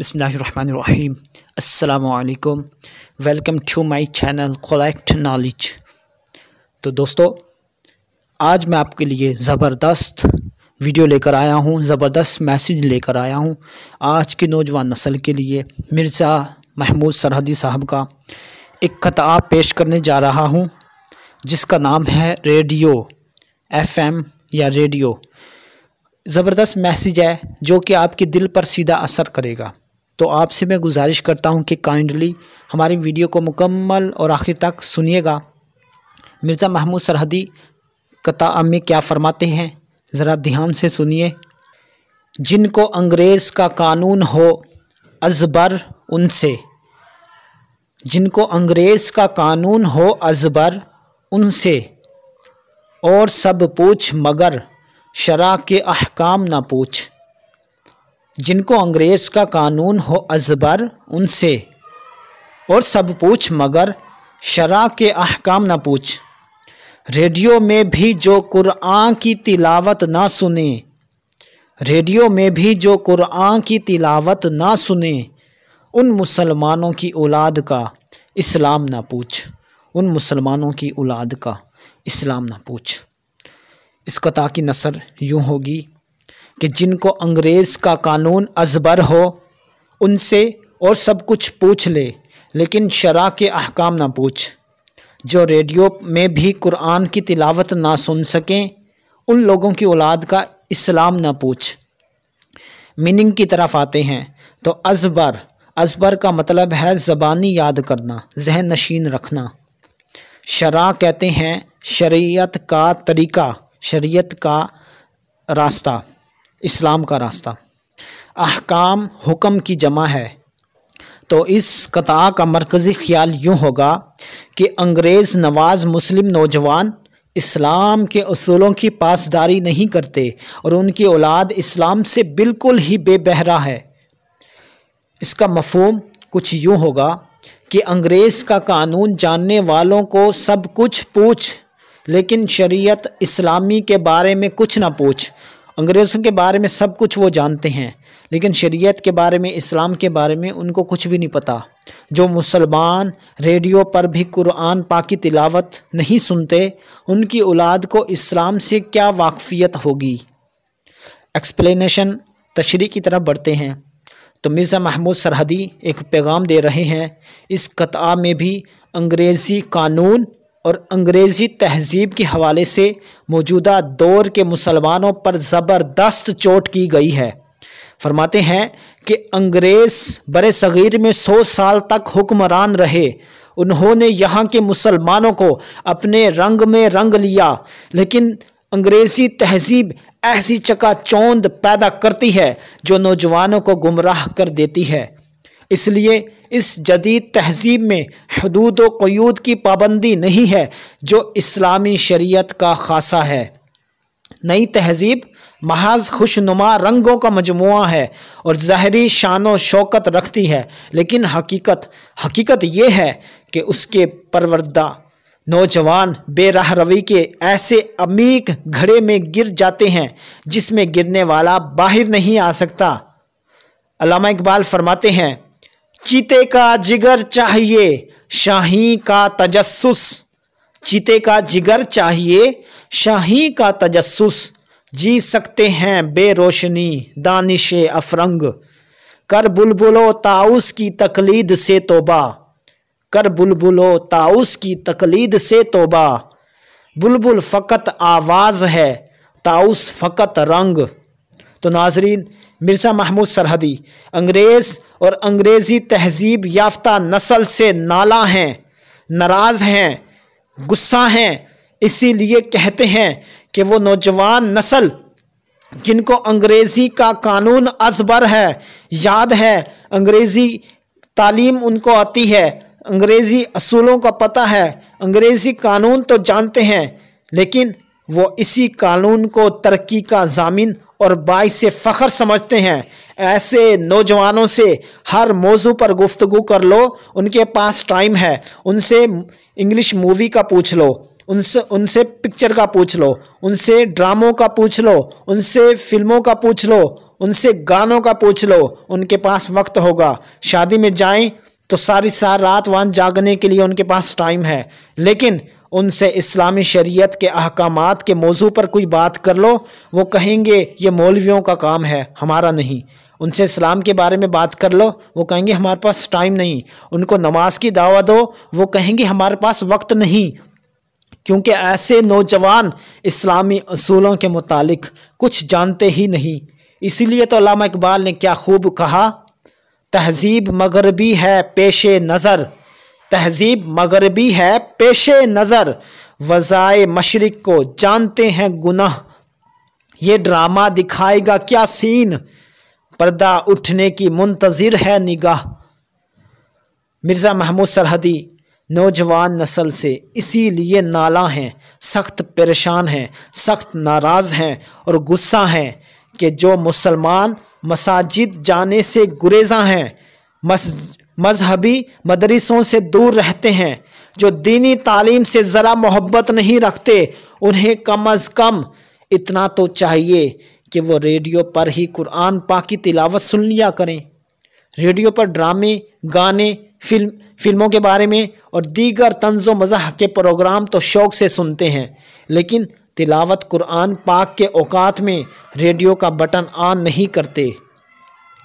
बसमीम अल्लाम welcome to my channel collect knowledge तो दोस्तों आज मैं आपके लिए ज़बरदस्त वीडियो लेकर आया हूँ ज़बरदस्त मैसेज लेकर आया हूँ आज की नौजवान नस्ल के लिए मिर्ज़ा महमूद सरहदी साहब का एक खताब पेश करने जा रहा हूँ जिसका नाम है रेडियो एफएम या रेडियो ज़बरदस्त मैसेज है जो कि आपके दिल पर सीधा असर करेगा तो आपसे मैं गुजारिश करता हूँ कि काइंडली हमारी वीडियो को मुकम्मल और आखिर तक सुनिएगा मिर्ज़ा महमूद सरहदी कता में क्या फरमाते हैं ज़रा ध्यान से सुनिए जिनको अंग्रेज़ का कानून हो अजबर उनसे जिनको अंग्रेज़ का कानून हो अजबर उनसे और सब पूछ मगर शरा के अहकाम ना पूछ जिनको अंग्रेज़ का कानून हो अजबर उनसे और सब पूछ मगर शरा के अहकाम ना पूछ रेडियो में भी जो कुरान की तिलावत ना सुने रेडियो में भी जो कुरान की तिलावत ना सुने उन मुसलमानों की औलाद का इस्लाम ना पूछ उन मुसलमानों की औलाद का इस्लाम ना पूछ इस कता की नसर यूँ होगी कि जिनको अंग्रेज़ का कानून अजबर हो उनसे और सब कुछ पूछ ले लेकिन शरा के अहकाम ना पूछ जो रेडियो में भी कुरान की तिलावत ना सुन सकें उन लोगों की औलाद का इस्लाम ना पूछ मीनिंग की तरफ आते हैं तो अजबर अजबर का मतलब है ज़बानी याद करना जहन नशीन रखना शरा कहते हैं शरीयत का तरीक़ा शरीयत का रास्ता इस्लाम का रास्ता अहकाम हुक्म की जमा है तो इस कता का मरकज़ी ख्याल यूँ होगा कि अंग्रेज़ नवाज़ मुस्लिम नौजवान इस्लाम के असूलों की पासदारी नहीं करते और उनकी औलाद इस्लाम से बिल्कुल ही बेबहरा है इसका मफहम कुछ यूँ होगा कि अंग्रेज़ का कानून जानने वालों को सब कुछ पूछ लेकिन शरीयत इस्लामी के बारे में कुछ ना पूछ अंग्रेज़ों के बारे में सब कुछ वो जानते हैं लेकिन शरीयत के बारे में इस्लाम के बारे में उनको कुछ भी नहीं पता जो मुसलमान रेडियो पर भी कुरान पा की तिलावत नहीं सुनते उनकी औलाद को इस्लाम से क्या वाकफ़ियत होगी एक्सप्लेनेशन तशरी की तरफ बढ़ते हैं तो मिर्ज़ा महमूद सरहदी एक पैगाम दे रहे हैं इस कता में भी अंग्रेज़ी कानून और अंग्रेज़ी तहजीब के हवाले से मौजूदा दौर के मुसलमानों पर ज़बरदस्त चोट की गई है फरमाते हैं कि अंग्रेज़ बर सग़ीर में सौ साल तक हुक्मरान रहे उन्होंने यहाँ के मुसलमानों को अपने रंग में रंग लिया लेकिन अंग्रेज़ी तहजीब ऐसी चकाचौंध पैदा करती है जो नौजवानों को गुमराह कर देती है इसलिए इस जदीद तहजीब में हदूद व क्यूद की पाबंदी नहीं है जो इस्लामी शरीयत का खासा है नई तहजीब महज खुशनुमा रंगों का मजमु है और ज़ाहरी शान शौकत रखती है लेकिन हकीकत हकीकत यह है कि उसके परवरदा नौजवान बेराह रवी के ऐसे अमीक घड़े में गिर जाते हैं जिसमें गिरने वाला बाहर नहीं आ सकता अलामा इकबाल फरमाते हैं चीते का जिगर चाहिए शाही का तजस्सुस चीते का जिगर चाहिए शाही का तजस्सुस जी सकते हैं बेरोशनी दानिश अफरंग कर बुलबुलो ताउस की तकलीद से तोबा कर बुलबुलो ताउस की तकलीद से तोबा बुलबुल फ़कत आवाज़ है ताउस फ़कत रंग तो नाजरीन मिर्ज़ा महमूद सरहदी अंग्रेज़ और अंग्रेज़ी तहजीब याफ्ता नस्ल से नाला हैं नाराज़ हैं गुस्सा हैं इसीलिए कहते हैं कि वो नौजवान नस्ल जिनको अंग्रेज़ी का कानून अजबर है याद है अंग्रेज़ी तालीम उनको आती है अंग्रेज़ी असूलों का पता है अंग्रेज़ी कानून तो जानते हैं लेकिन वो इसी कानून को तरक्की का जामिन और बाइस से फ़ख्र समझते हैं ऐसे नौजवानों से हर मौजू पर गुफ्तु कर लो उनके पास टाइम है उनसे इंग्लिश मूवी का पूछ लो उनसे उनसे पिक्चर का पूछ लो उनसे ड्रामों का पूछ लो उनसे फिल्मों का पूछ लो उनसे गानों का पूछ लो उनके पास वक्त होगा शादी में जाएं तो सारी सार रात वान जागने के लिए उनके पास टाइम है लेकिन उनसे इस्लामी शरीयत के अहकाम के मौजू पर कोई बात कर लो वो कहेंगे ये मौलवियों का काम है हमारा नहीं उनसे इस्लाम के बारे में बात कर लो वो कहेंगे हमारे पास टाइम नहीं उनको नमाज की दावा दो वो कहेंगे हमारे पास वक्त नहीं क्योंकि ऐसे नौजवान इस्लामी असूलों के मुतालिक कुछ जानते ही नहीं इसीलिए तो अलामा इकबाल ने क्या खूब कहा तहजीब मगरबी है पेशे नज़र तहजीब मगरबी है पेशे नज़र वज़ाए मशरक़ को जानते हैं गुनाह ये ड्रामा दिखाएगा क्या सीन पर्दा उठने की मुंतज़र है निगाह मिर्ज़ा महमूद सरहदी नौजवान नस्ल से इसीलिए नाला हैं सख्त परेशान हैं सख्त नाराज़ हैं और गुस्सा हैं कि जो मुसलमान मसाजिद जाने से गुरेजा हैं मस मजहबी मदरसों से दूर रहते हैं जो दीनी तालीम से ज़रा मोहब्बत नहीं रखते उन्हें कम अज़ कम इतना तो चाहिए कि वो रेडियो पर ही कुरान पा की तिलावत सुन लिया करें रेडियो पर ड्रामे गाने फिल्म फिल्मों के बारे में और दीगर तंज मज़ाह के प्रोग्राम तो शौक़ से सुनते हैं लेकिन तिलावत कुरान पाक के औकात में रेडियो का बटन ऑन नहीं करते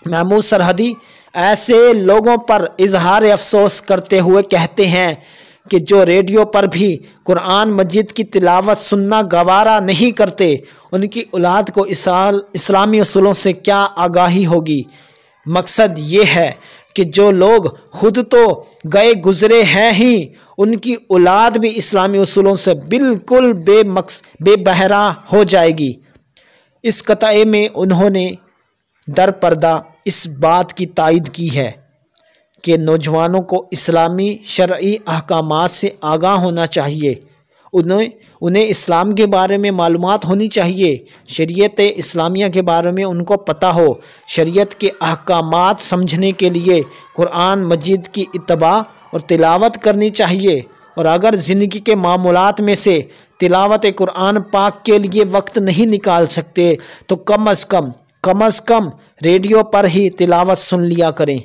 महमूद सरहदी ऐसे लोगों पर इजहार अफसोस करते हुए कहते हैं कि जो रेडियो पर भी कुरान मजिद की तिलावत सुनना गवारा नहीं करते उनकी औलाद को इस्लामी असूलों से क्या आगाही होगी मकसद ये है कि जो लोग खुद तो गए गुजरे हैं ही उनकी औलाद भी इस्लामी असूलों से बिल्कुल बेमकस बेबहरा हो जाएगी इस कतए में उन्होंने दर पर्दा इस बात की तायद की है कि नौजवानों को इस्लामी शर्य अहकाम से आगाह होना चाहिए उन्हें उन्हें इस्लाम के बारे में मालूम होनी चाहिए शरीत इस्लामिया के बारे में उनको पता हो शरीत के अहकाम समझने के लिए कुरान मजीद की इतबा और तिलावत करनी चाहिए और अगर ज़िंदगी के मामूलत में से तिलावत कुरान पाक के लिए वक्त नहीं निकाल सकते तो कम अज़ कम कम अज़ कम रेडियो पर ही तिलावत सुन लिया करें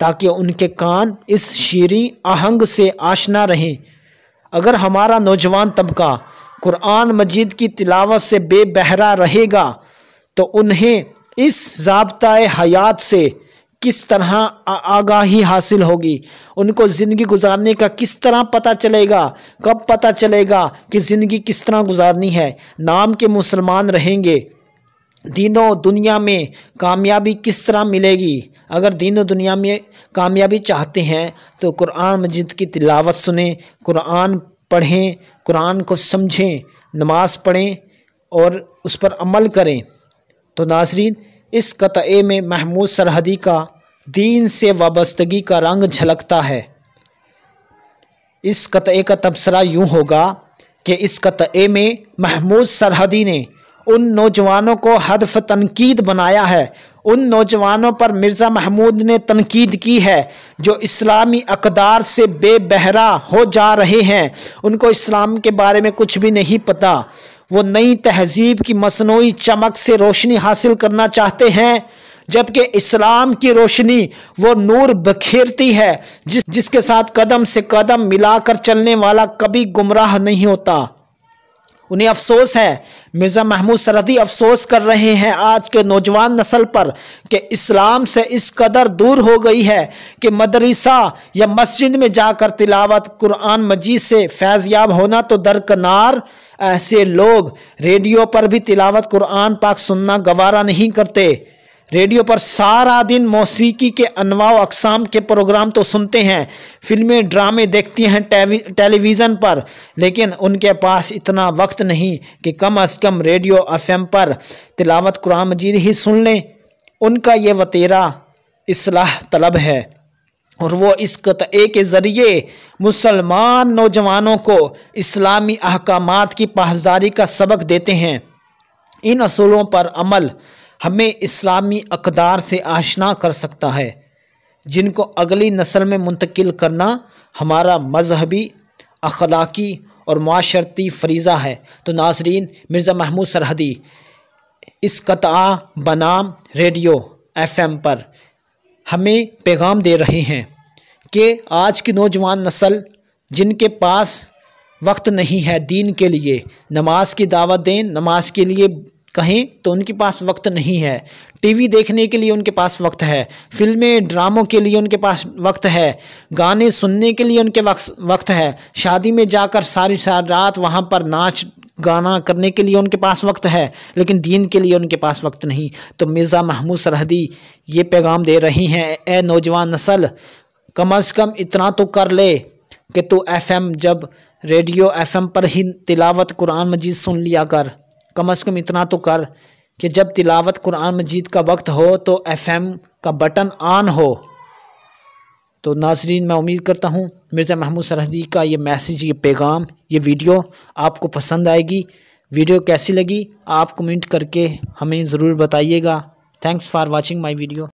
ताकि उनके कान इस शीरी आहंग से आशना रहें अगर हमारा नौजवान तबका कुरान मजीद की तिलावत से बेबहरा रहेगा तो उन्हें इस जबताए हयात से किस तरह आगाही हासिल होगी उनको ज़िंदगी गुजारने का किस तरह पता चलेगा कब पता चलेगा कि ज़िंदगी किस तरह गुजारनी है नाम के मुसलमान रहेंगे दीनों दुनिया में कामयाबी किस तरह मिलेगी अगर दीनों दुनिया में कामयाबी चाहते हैं तो कुरान मजिद की तिलावत सुने कुरान पढ़ें कुरान को समझें नमाज पढ़ें और उस पर अमल करें तो नाजरीन इस कतए में महमूद सरहदी का दीन से वाबस्तगी का रंग झलकता है इस कतए का तबसरा यूँ होगा कि इस कतए में महमूद सरहदी ने उन नौजवानों को हदफ तनकीद बनाया है उन नौजवानों पर मिर्ज़ा महमूद ने तनकीद की है जो इस्लामी अकदार से बेबहरा हो जा रहे हैं उनको इस्लाम के बारे में कुछ भी नहीं पता वो नई तहजीब की मसनू चमक से रोशनी हासिल करना चाहते हैं जबकि इस्लाम की रोशनी वो नूर बखेरती है जिस जिसके साथ कदम से कदम मिलाकर चलने वाला कभी गुमराह नहीं होता उन्हें अफसोस है मिर्ज़ा महमूद सरदी अफसोस कर रहे हैं आज के नौजवान नस्ल पर कि इस्लाम से इस कदर दूर हो गई है कि मदरसा या मस्जिद में जाकर तिलावत कुरान मजीद से फैज़याब होना तो दरकनार ऐसे लोग रेडियो पर भी तिलावत कुरान पाक सुनना गवारा नहीं करते रेडियो पर सारा दिन मौसीकी के अनवाव अकसाम के प्रोग्राम तो सुनते हैं फिल्में ड्रामे देखती हैं टेलीविज़न पर लेकिन उनके पास इतना वक्त नहीं कि कम अज़ कम रेडियो एफ पर तिलावत कुरान मजीद ही सुन लें उनका ये वतीरा इसलाह तलब है और वो इस कतए के ज़रिए मुसलमान नौजवानों को इस्लामी अहकाम की पासदारी का सबक देते हैं इन असूलों पर अमल हमें इस्लामी अकदार से आशना कर सकता है जिनको अगली नस्ल में मुंतकिल करना हमारा मजहबी अखलाकी और माशरती फरीज़ा है तो नाजरीन मिर्ज़ा महमूद सरहदी इस कतआ बनाम रेडियो एफएम पर हमें पैगाम दे रहे हैं कि आज की नौजवान नस्ल जिनके पास वक्त नहीं है दीन के लिए नमाज की दावत दें नमाज के लिए कहें तो उनके पास वक्त नहीं है टीवी देखने के लिए उनके पास वक्त है फिल्में ड्रामों के लिए उनके पास वक्त है गाने सुनने के लिए उनके वक्त है शादी में जाकर सारी सारी रात वहाँ पर नाच गाना करने के लिए उनके पास वक्त है लेकिन दीन के लिए उनके पास वक्त नहीं तो मिर्ज़ा महमूद सरहदी ये पैगाम दे रही हैं ए नौजवान नसल कम अज़ कम इतना तो कर ले कि तू एम जब रेडियो एम पर ही तिलावत कुरान मजीद सुन लिया कर कम अज़ कम इतना तो कर कि जब तिलावत कुरान मजीद का वक्त हो तो एफएम का बटन ऑन हो तो नाजरीन मैं उम्मीद करता हूँ मिर्ज़ा महमूद सरहदी का ये मैसेज ये पैगाम ये वीडियो आपको पसंद आएगी वीडियो कैसी लगी आप कमेंट करके हमें ज़रूर बताइएगा thanks for watching my video